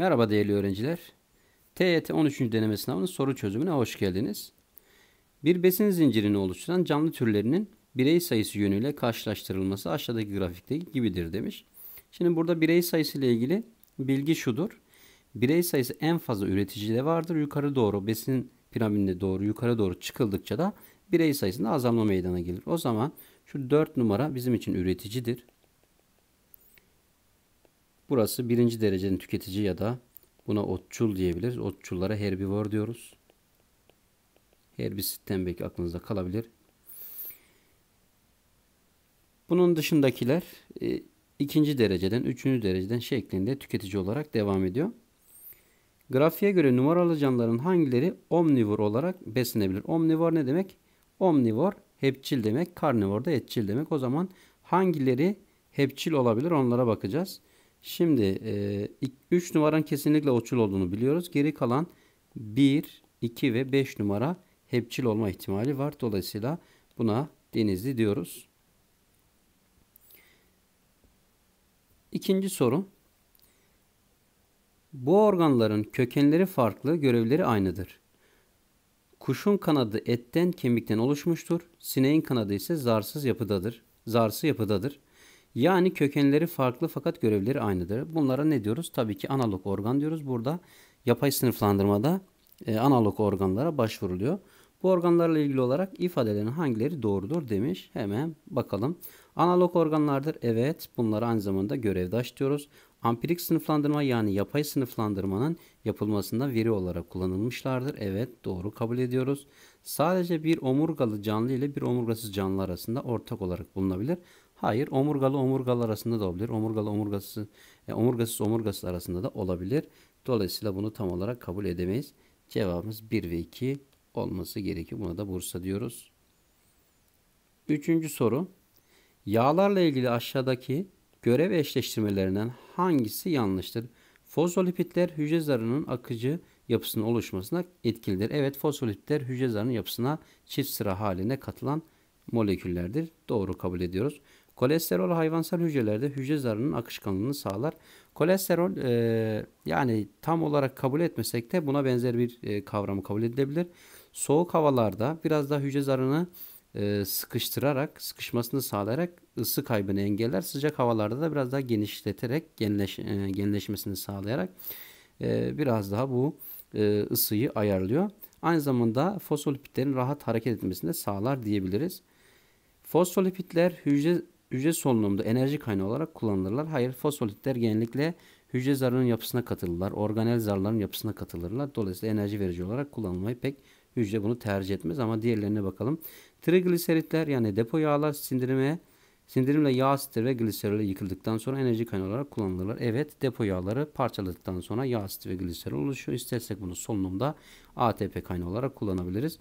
Merhaba değerli öğrenciler. TYT 13. deneme sınavının soru çözümüne hoş geldiniz. Bir besin zincirini oluşturan canlı türlerinin birey sayısı yönüyle karşılaştırılması aşağıdaki grafikte gibidir demiş. Şimdi burada birey sayısı ile ilgili bilgi şudur. Birey sayısı en fazla üreticide vardır. Yukarı doğru besin piramidinde doğru yukarı doğru çıkıldıkça da birey sayısında azalma meydana gelir. O zaman şu 4 numara bizim için üreticidir. Burası birinci derecenin tüketici ya da buna otçul diyebiliriz. Otçullara herbivor diyoruz. Herbisitten belki aklınızda kalabilir. Bunun dışındakiler e, ikinci dereceden, üçüncü dereceden şeklinde tüketici olarak devam ediyor. Grafiğe göre numaralı canlıların hangileri omnivor olarak beslenebilir? Omnivor ne demek? Omnivor hepçil demek, karnivor da etçil demek. O zaman hangileri hepçil olabilir onlara bakacağız. Şimdi 3 e, numaranın kesinlikle uçul olduğunu biliyoruz. Geri kalan 1, 2 ve 5 numara hepçil olma ihtimali var. Dolayısıyla buna denizli diyoruz. İkinci soru. Bu organların kökenleri farklı, görevleri aynıdır. Kuşun kanadı etten, kemikten oluşmuştur. Sineğin kanadı ise zarsız yapıdadır. Zarsı yapıdadır. Yani kökenleri farklı fakat görevleri aynıdır. Bunlara ne diyoruz? Tabii ki analog organ diyoruz. Burada yapay sınıflandırmada e, analog organlara başvuruluyor. Bu organlarla ilgili olarak ifadelerin hangileri doğrudur demiş. Hemen bakalım. Analog organlardır. Evet bunlara aynı zamanda görevdaş diyoruz. Ampirik sınıflandırma yani yapay sınıflandırmanın yapılmasında veri olarak kullanılmışlardır. Evet doğru kabul ediyoruz. Sadece bir omurgalı canlı ile bir omurgasız canlı arasında ortak olarak bulunabilir. Hayır, omurgalı omurgalı arasında da olabilir. Omurgalı omurgası, e, omurgasız omurgasız arasında da olabilir. Dolayısıyla bunu tam olarak kabul edemeyiz. Cevabımız 1 ve 2 olması gerekiyor. Buna da Bursa diyoruz. Üçüncü soru. Yağlarla ilgili aşağıdaki görev eşleştirmelerinden hangisi yanlıştır? Fosfolipitler hücre zarının akıcı yapısının oluşmasına etkilidir. Evet fosfolipitler hücre zarının yapısına çift sıra haline katılan moleküllerdir. Doğru kabul ediyoruz. Kolesterol hayvansal hücrelerde hücre zarının akışkanlığını sağlar. Kolesterol e, yani tam olarak kabul etmesek de buna benzer bir e, kavramı kabul edilebilir. Soğuk havalarda biraz daha hücre zarını e, sıkıştırarak, sıkışmasını sağlayarak ısı kaybını engeller. Sıcak havalarda da biraz daha genişleterek, genleş, e, genleşmesini sağlayarak e, biraz daha bu e, ısıyı ayarlıyor. Aynı zamanda fosfolipitlerin rahat hareket etmesini de sağlar diyebiliriz. Fosfolipitler hücre hücre solunumda enerji kaynağı olarak kullanılırlar. Hayır fosfolitler genellikle hücre zarının yapısına katılırlar. Organel zarların yapısına katılırlar. Dolayısıyla enerji verici olarak kullanılmayı pek hücre bunu tercih etmez ama diğerlerine bakalım. Trigliseritler yani depo yağlar sindirime sindirimle yağ asitleri ve gliserole yıkıldıktan sonra enerji kaynağı olarak kullanılırlar. Evet depo yağları parçaladıktan sonra yağ asiti ve gliserol oluşuyor. İstersek bunu solunumda ATP kaynağı olarak kullanabiliriz.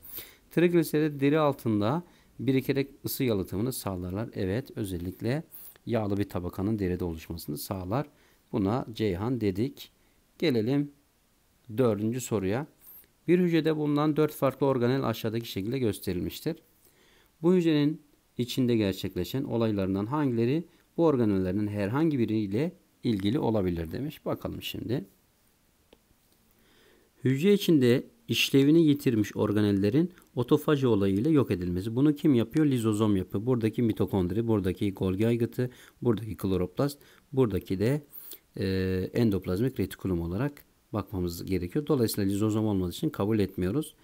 Trigliserit deri altında birikerek ısı yalıtımını sağlarlar. Evet özellikle yağlı bir tabakanın derede oluşmasını sağlar. Buna Ceyhan dedik. Gelelim dördüncü soruya. Bir hücrede bulunan dört farklı organel aşağıdaki şekilde gösterilmiştir. Bu hücrenin içinde gerçekleşen olaylarından hangileri bu organellerin herhangi biriyle ilgili olabilir demiş. Bakalım şimdi. Hücre içinde işlevini yitirmiş organellerin otofaji olayıyla yok edilmesi. Bunu kim yapıyor? Lizozom yapıyor. Buradaki mitokondri, buradaki Golgi aygıtı, buradaki kloroplast, buradaki de e, endoplazmik retikulum olarak bakmamız gerekiyor. Dolayısıyla lizozom olmadığı için kabul etmiyoruz.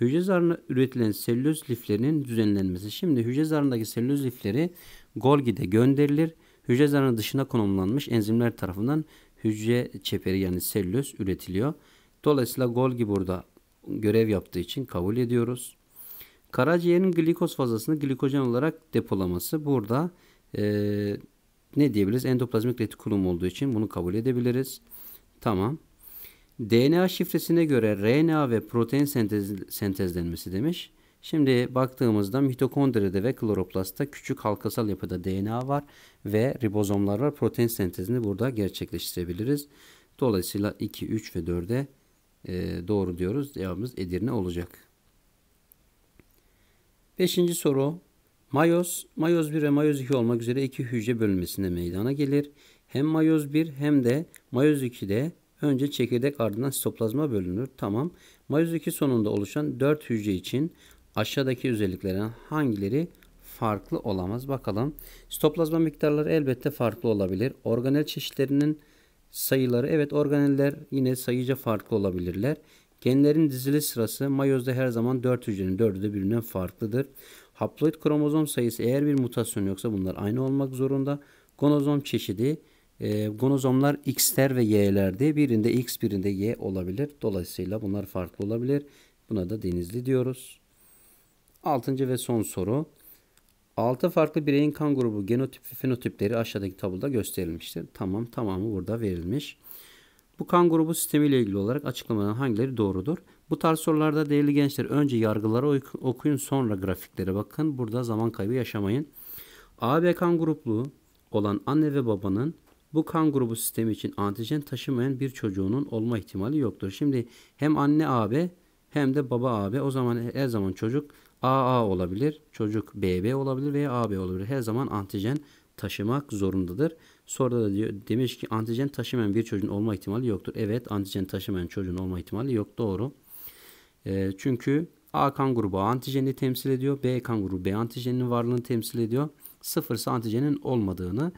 Hücre zarında üretilen selüloz liflerinin düzenlenmesi. Şimdi hücre zarındaki selüloz lifleri Golgi'de gönderilir. Hücre zarının dışına konumlanmış enzimler tarafından hücre çeperi yani selüloz üretiliyor. Dolayısıyla Golgi burada görev yaptığı için kabul ediyoruz. Karaciğerin glikoz fazlasını glikojen olarak depolaması burada e, ne diyebiliriz? Endoplazmik retikulum olduğu için bunu kabul edebiliriz. Tamam. DNA şifresine göre RNA ve protein sentez, sentezlenmesi demiş. Şimdi baktığımızda mitokondride ve kloroplastta küçük halkasal yapıda DNA var ve ribozomlar var. Protein sentezini burada gerçekleştirebiliriz. Dolayısıyla 2, 3 ve 4'e e, doğru diyoruz. Cevabımız Edirne olacak. Beşinci soru. Mayoz, mayoz 1 ve mayoz 2 olmak üzere iki hücre bölünmesinde meydana gelir. Hem mayoz 1 hem de mayoz 2'de önce çekirdek ardından sitoplazma bölünür. Tamam. Mayoz 2 sonunda oluşan 4 hücre için aşağıdaki özelliklerin hangileri farklı olamaz? Bakalım. Sitoplazma miktarları elbette farklı olabilir. Organel çeşitlerinin sayıları. Evet organeller yine sayıca farklı olabilirler. Genlerin dizili sırası mayozda her zaman 4 hücrenin 4'ü de birbirinden farklıdır. Haploid kromozom sayısı eğer bir mutasyon yoksa bunlar aynı olmak zorunda. Gonozom çeşidi e, gonozomlar X'ler ve Y'lerde birinde X birinde Y olabilir. Dolayısıyla bunlar farklı olabilir. Buna da denizli diyoruz. Altıncı ve son soru. 6 farklı bireyin kan grubu genotip ve fenotipleri aşağıdaki tabloda gösterilmiştir. Tamam tamamı burada verilmiş. Bu kan grubu sistemiyle ilgili olarak açıklamadan hangileri doğrudur? Bu tarz sorularda değerli gençler önce yargıları okuyun sonra grafiklere bakın. Burada zaman kaybı yaşamayın. AB kan grublu olan anne ve babanın bu kan grubu sistemi için antijen taşımayan bir çocuğunun olma ihtimali yoktur. Şimdi hem anne AB hem de baba AB. O zaman her zaman çocuk AA olabilir, çocuk BB olabilir veya AB olabilir. Her zaman antijen taşımak zorundadır. Sonra da diyor, demiş ki antijen taşımayan bir çocuğun olma ihtimali yoktur. Evet antijen taşımayan çocuğun olma ihtimali yok doğru. E, çünkü A kan grubu A antijenini temsil ediyor. B kan grubu B antijeninin varlığını temsil ediyor. Sıfırsa antijenin olmadığını.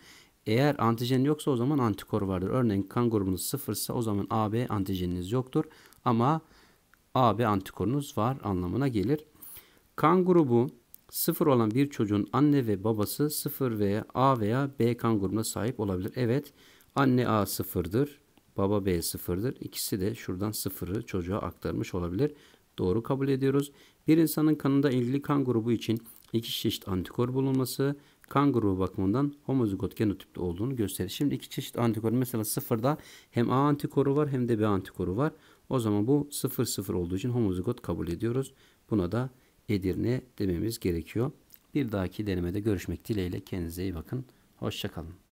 Eğer antijen yoksa o zaman antikor vardır. Örneğin kan grubunuz sıfırsa o zaman AB antijeniniz yoktur. Ama A ve antikorunuz var anlamına gelir. Kan grubu sıfır olan bir çocuğun anne ve babası sıfır veya A veya B kan grubuna sahip olabilir. Evet anne A sıfırdır. Baba B sıfırdır. İkisi de şuradan sıfırı çocuğa aktarmış olabilir. Doğru kabul ediyoruz. Bir insanın kanında ilgili kan grubu için iki çeşit antikor bulunması kan grubu bakımından homozigot genotipte olduğunu gösterir. Şimdi iki çeşit antikor mesela sıfırda hem A antikoru var hem de B antikoru var. O zaman bu 0 0 olduğu için homozigot kabul ediyoruz. Buna da Edirne dememiz gerekiyor. Bir dahaki denemede görüşmek dileğiyle kendinize iyi bakın. Hoşçakalın.